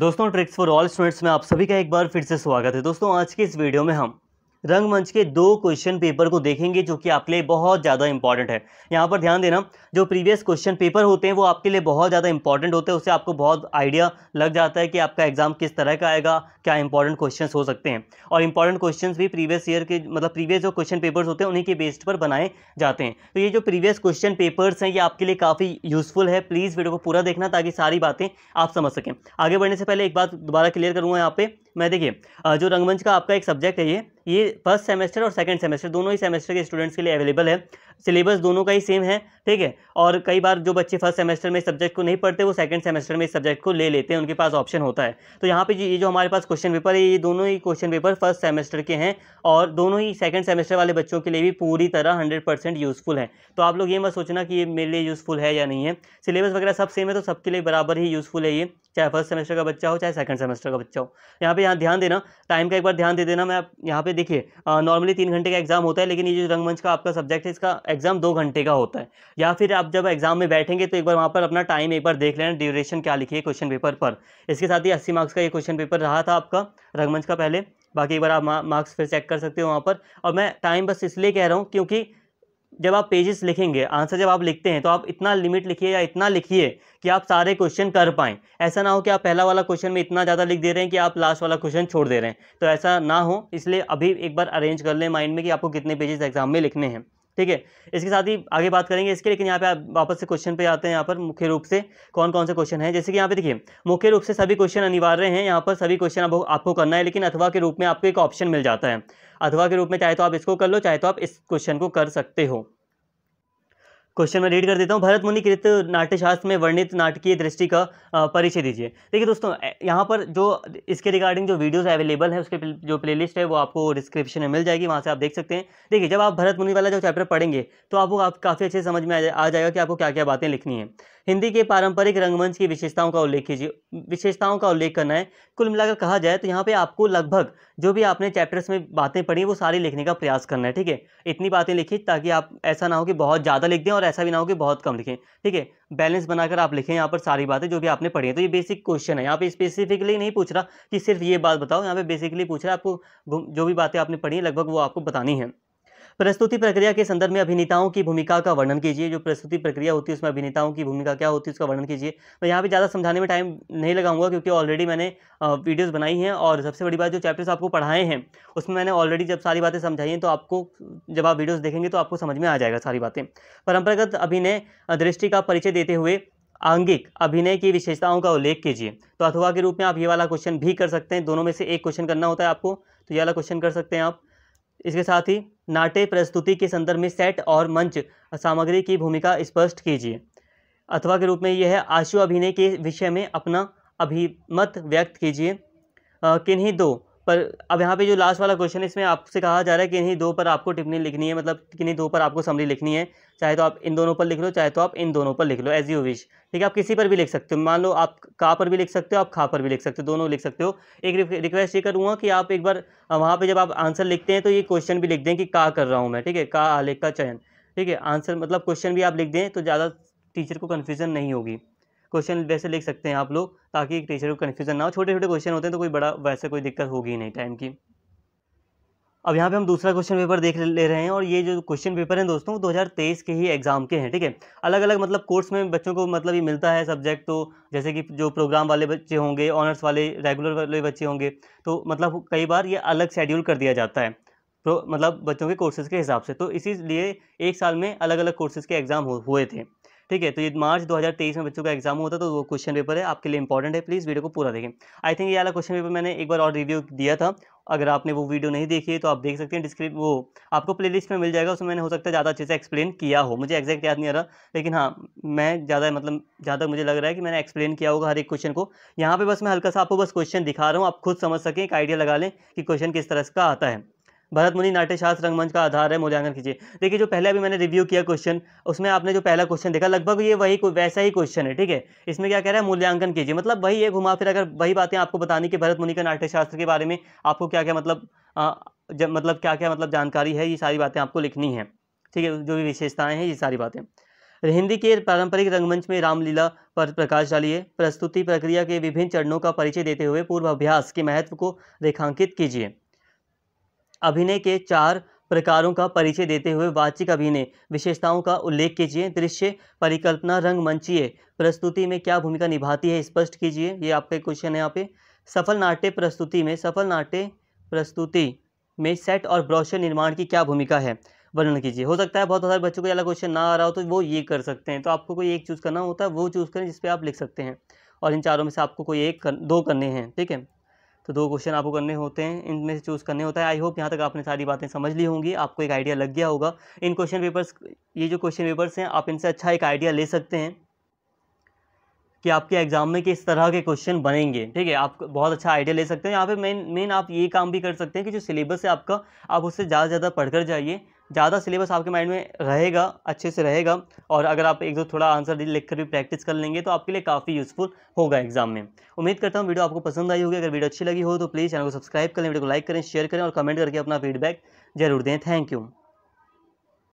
दोस्तों tricks for all students में आप सभी का एक बार फिर से स्वागत है दोस्तों आज के इस वीडियो में हम रंगमंच के दो क्वेश्चन पेपर को देखेंगे जो कि आपके लिए बहुत ज़्यादा इंपॉर्टेंट है यहाँ पर ध्यान देना जो प्रीवियस क्वेश्चन पेपर होते हैं वो आपके लिए बहुत ज़्यादा इंपॉर्टेंट होते हैं उससे आपको बहुत आइडिया लग जाता है कि आपका एग्ज़ाम किस तरह का आएगा क्या इंपॉर्टेंट क्वेश्चन हो सकते हैं और इंपॉर्टेंट क्वेश्चन भी प्रीवियस ईयर के मतलब प्रीवियस जो क्वेश्चन पेपर्स होते हैं उन्हीं के बेस्ड पर बनाए जाते हैं तो ये जो प्रीवियस क्वेश्चन पेपर्स हैं ये आपके लिए काफ़ी यूज़फुल है प्लीज़ वीडियो को पूरा देखना ताकि सारी बातें आप समझ सकें आगे बढ़ने से पहले एक बात दोबारा क्लियर करूँगा यहाँ पे मैं देखिए जो रंगमंच का आपका एक सब्जेक्ट है ये ये फर्स्ट सेमेस्टर और सेकंड सेमेस्टर दोनों ही सेमेस्टर के स्टूडेंट्स के लिए अवेलेबल है सिलेबस दोनों का ही सेम है ठीक है और कई बार जो बच्चे फर्स्ट सेमेस्टर में सब्जेक्ट को नहीं पढ़ते वो सेकंड सेमेस्टर में इस सब्जेक्ट को ले लेते हैं उनके पास ऑप्शन होता है तो यहाँ पे ये जो हमारे पास क्वेश्चन पेपर है ये दोनों ही क्वेश्चन पेपर फर्स्ट सेमेस्टर के हैं और दोनों ही सेकंड सेमेस्टर वाले बच्चों के लिए भी पूरी तरह हंड्रेड परसेंट यूज़फुल है तो आप लोग ये मत सोचना कि ये मेरे लिए यूज़फुल है या नहीं है सिलेबस वगैरह सब सेम है तो सबके लिए बराबर ही यूज़फुल है ये चाहे फर्स्ट सेमेस्टर का बच्चा हो चाहे सेकंड सेमेस्टर का बच्चा हो यहाँ पे यहाँ ध्यान देना टाइम का एक बार ध्यान दे देना मैं यहाँ पे देखिए नॉर्मली तीन घंटे का एग्जाम होता है लेकिन ये जो रंगमंच का आपका सब्जेक्ट है इसका एग्जाम दो घंटे का होता है या फिर आप जब एग्जाम में बैठेंगे तो एक बार वहाँ पर अपना टाइम एक बार देख लेना ड्यूरेशन क्या लिखी है क्वेश्चन पेपर पर इसके साथ ही अस्सी मार्क्स का ये क्वेश्चन पेपर रहा था आपका रंगमंच का पहले बाकी एक बार आप मार्क्स फिर चेक कर सकते हो वहाँ पर और मैं टाइम बस इसलिए कह रहा हूँ क्योंकि जब आप पेजेस लिखेंगे आंसर जब आप लिखते हैं तो आप इतना लिमिट लिखिए या इतना लिखिए कि आप सारे क्वेश्चन कर पाएँ ऐसा ना हो कि आप पहला वाला क्वेश्चन में इतना ज़्यादा लिख दे रहे हैं कि आप लास्ट वाला क्वेश्चन छोड़ दे रहे हैं तो ऐसा ना हो इसलिए अभी एक बार अरेंज कर लें माइंड में कि आपको कितने पेजेस एग्जाम में लिखने हैं ठीक है इसके साथ ही आगे बात करेंगे इसके लेकिन यहाँ पे आप वापस से क्वेश्चन पे आते हैं यहाँ पर मुख्य रूप से कौन कौन से क्वेश्चन हैं जैसे कि यहाँ पे देखिए मुख्य रूप से सभी क्वेश्चन अनिवार्य हैं यहाँ पर सभी क्वेश्चन आप, आपको करना है लेकिन अथवा के रूप में आपको एक ऑप्शन मिल जाता है अथवा के रूप में चाहे तो आप इसको कर लो चाहे तो आप इस क्वेश्चन को कर सकते हो क्वेश्चन में रीड कर देता हूँ भरत मुनि कृत नाट्यशास्त्र में वर्णित नाटकीय दृष्टि का परिचय दीजिए देखिए दोस्तों यहाँ पर जो इसके रिगार्डिंग जो वीडियोस अवेलेबल है उसके जो प्लेलिस्ट है वो आपको डिस्क्रिप्शन में मिल जाएगी वहाँ से आप देख सकते हैं देखिए जब आप भरत मुनि वाला जो चैप्टर पढ़ेंगे तो आपको आप काफ़ी अच्छे समझ में आ जाएगा कि आपको क्या क्या बातें लिखनी है हिंदी के पारंपरिक रंगमंच की विशेषताओं का उल्लेख कीजिए विशेषताओं का उल्लेख करना है कुल मिलाकर कहा जाए तो यहाँ पे आपको लगभग जो भी आपने चैप्टर्स में बातें पढ़ी वो सारी लिखने का प्रयास करना है ठीक है इतनी बातें लिखी ताकि आप ऐसा ना हो कि बहुत ज़्यादा लिख दें और ऐसा भी ना हो कि बहुत कम लिखें ठीक है बैलेंस बनाकर आप लिखें यहाँ पर सारी बातें जो भी आपने पढ़ी है तो ये बेसिक क्वेश्चन है यहाँ पे स्पेसिफिकली नहीं पूछ रहा कि सिर्फ ये बात बताओ यहाँ पे बेसिकली पूछ रहा है आपको जो भी बातें आपने पढ़ी लगभग वो आपको बतानी है प्रस्तुति प्रक्रिया के संदर्भ में अभिनेताओं की भूमिका का वर्णन कीजिए जो प्रस्तुति प्रक्रिया होती है उसमें अभिनेताओं की भूमिका क्या होती है उसका वर्णन कीजिए मैं यहाँ पे ज़्यादा समझाने में टाइम नहीं लगाऊंगा क्योंकि ऑलरेडी मैंने वीडियोस बनाई हैं और सबसे बड़ी बात जो चैप्टर्स आपको पढ़ाए हैं उसमें मैंने ऑलरेडी जब सारी बातें समझाई हैं तो आपको जब आप वीडियोज़ देखेंगे तो आपको समझ में आ जाएगा सारी बातें परंपरागत अभिनय दृष्टि का परिचय देते हुए आंगिक अभिनय की विशेषताओं का उल्लेख कीजिए तो अथवा के रूप में आप ये वाला क्वेश्चन भी कर सकते हैं दोनों में से एक क्वेश्चन करना होता है आपको तो ये वाला क्वेश्चन कर सकते हैं आप इसके साथ ही नाट्य प्रस्तुति के संदर्भ में सेट और मंच सामग्री की भूमिका स्पष्ट कीजिए अथवा के रूप में यह है आशु अभिनय के विषय में अपना अभिमत व्यक्त कीजिए किन्हीं दो पर अब यहाँ पे जो लास्ट वाला क्वेश्चन है इसमें आपसे कहा जा रहा है कि इन्हीं दो पर आपको टिप्पणी लिखनी है मतलब किन्हीं दो पर आपको समरी लिखनी है चाहे तो आप इन दोनों पर लिख लो चाहे तो आप इन दोनों पर लिख लो एज यू विश ठीक है आप किसी पर भी लिख सकते हो मान लो आप का पर भी लिख सकते हो आप खा पर भी लिख सकते हो दोनों लिख सकते हो एक रिक्वेस्ट ये करूँगा कि आप एक बार वहाँ पर जब आप आंसर लिखते हैं तो ये क्वेश्चन भी लिख दें कि का कर रहा हूँ मैं ठीक है का आलेख का चयन ठीक है आंसर मतलब क्वेश्चन भी आप लिख दें तो ज़्यादा टीचर को कन्फ्यूज़न नहीं होगी क्वेश्चन वैसे लिख सकते हैं आप लोग ताकि टीचर को कन्फ्यूजन ना हो छोटे छोटे क्वेश्चन होते हैं तो कोई बड़ा वैसे कोई दिक्कत होगी ही नहीं टाइम की अब यहाँ पे हम दूसरा क्वेश्चन पेपर देख ले रहे हैं और ये जो क्वेश्चन पेपर हैं दोस्तों वो 2023 के ही एग्ज़ाम के हैं ठीक है अलग अलग मतलब कोर्स में बच्चों को मतलब ये मिलता है सब्जेक्ट तो जैसे कि जो प्रोग्राम वाले बच्चे होंगे ऑनर्स वाले रेगुलर वाले बच्चे होंगे तो मतलब कई बार ये अलग शेड्यूल कर दिया जाता है तो मतलब बच्चों के कोर्सेज़ के हिसाब से तो इसीलिए एक साल में अलग अलग कोर्सेज़ के एग्ज़ाम हुए थे ठीक है तो ये मार्च 2023 में बच्चों का एग्जाम होता तो वो क्वेश्चन पेपर है आपके लिए इंपॉर्टेंट है प्लीज़ वीडियो को पूरा देखें आई थिंक ये वाला क्वेश्चन पेपर मैंने एक बार और रिव्यू दिया था अगर आपने वो वीडियो नहीं देखी है तो आप देख सकते हैं डिस्क्रिप वो आपको प्ले में मिल जाएगा उसमें मैंने हो सकता है ज़्यादा अच्छे से एक्सप्लेन किया हो मुझे एक्जैक्ट याद नहीं आ रहा लेकिन हाँ मैं ज़्यादा मतलब ज़्यादा मुझे लग रहा है कि मैंने एक्सप्लेन किया होगा हर एक क्वेश्चन को यहाँ पर बस मैं हल्का सा आपको बस क्वेश्चन दिखा रहा हूँ आप खुद समझ सकें एक आइडिया लगा लें कि क्वेश्चन किस तरह का आता है भरत मुनि नाट्यशास्त्र रंगमंच का आधार है मूल्यांकन कीजिए देखिए जो पहले अभी मैंने रिव्यू किया क्वेश्चन उसमें आपने जो पहला क्वेश्चन देखा लगभग ये वही वैसा ही क्वेश्चन है ठीक है इसमें क्या कह रहा है मूल्यांकन कीजिए मतलब वही ये घुमा फिर अगर वही बातें आपको बतानी कि भरत मुनि का नाट्यशास्त्र के बारे में आपको क्या क्या मतलब आ, जब मतलब क्या क्या मतलब जानकारी है ये सारी बातें आपको लिखनी है ठीक है जो भी विशेषताएँ हैं ये सारी बातें हिंदी के पारंपरिक रंगमंच में रामलीला पर प्रकाश डालिए प्रस्तुति प्रक्रिया के विभिन्न चरणों का परिचय देते हुए पूर्वाभ्यास के महत्व को रेखांकित कीजिए अभिनय के चार प्रकारों का परिचय देते हुए वाचिक अभिनय विशेषताओं का उल्लेख कीजिए दृश्य परिकल्पना रंगमंचीय प्रस्तुति में क्या भूमिका निभाती है स्पष्ट कीजिए ये आपका क्वेश्चन है यहाँ पे सफल नाट्य प्रस्तुति में सफल नाट्य प्रस्तुति में सेट और ब्रोशर निर्माण की क्या भूमिका है वर्णन कीजिए हो सकता है बहुत सारे बच्चों को अलग क्वेश्चन ना आ रहा हो तो वो ये कर सकते हैं तो आपको कोई एक चूज़ करना होता है वो चूज़ करें जिसपे आप लिख सकते हैं और इन चारों में से आपको कोई एक कर, दो करने हैं ठीक है तो दो क्वेश्चन आपको करने होते हैं इनमें से चूज़ करने होता है आई होप यहाँ तक आपने सारी बातें समझ ली होंगी आपको एक आइडिया लग गया होगा इन क्वेश्चन पेपर्स ये जो क्वेश्चन पेपर्स हैं आप इनसे अच्छा एक आइडिया ले सकते हैं कि आपके एग्ज़ाम में किस तरह के क्वेश्चन बनेंगे ठीक है आप बहुत अच्छा आइडिया ले सकते हैं यहाँ पे मेन मेन आप ये काम भी कर सकते हैं कि जो सिलेबस है आपका आप उससे ज़्यादा से ज़्यादा पढ़ कर जाइए ज़्यादा सिलेबस आपके माइंड में रहेगा अच्छे से रहेगा और अगर आप एक दो थोड़ा आंसर लिख कर भी प्रैक्टिस कर लेंगे तो आपके लिए काफ़ी यूज़फुल होगा एग्जाम में उम्मीद करता हूँ वीडियो आपको पसंद आई होगी अगर वीडियो अच्छी लगी हो तो प्लीज़ चैनल को सब्सक्राइब करें वीडियो को लाइक करें शेयर करें और कमेंट करके अपना फीडबैक जरूर दें थैंक यू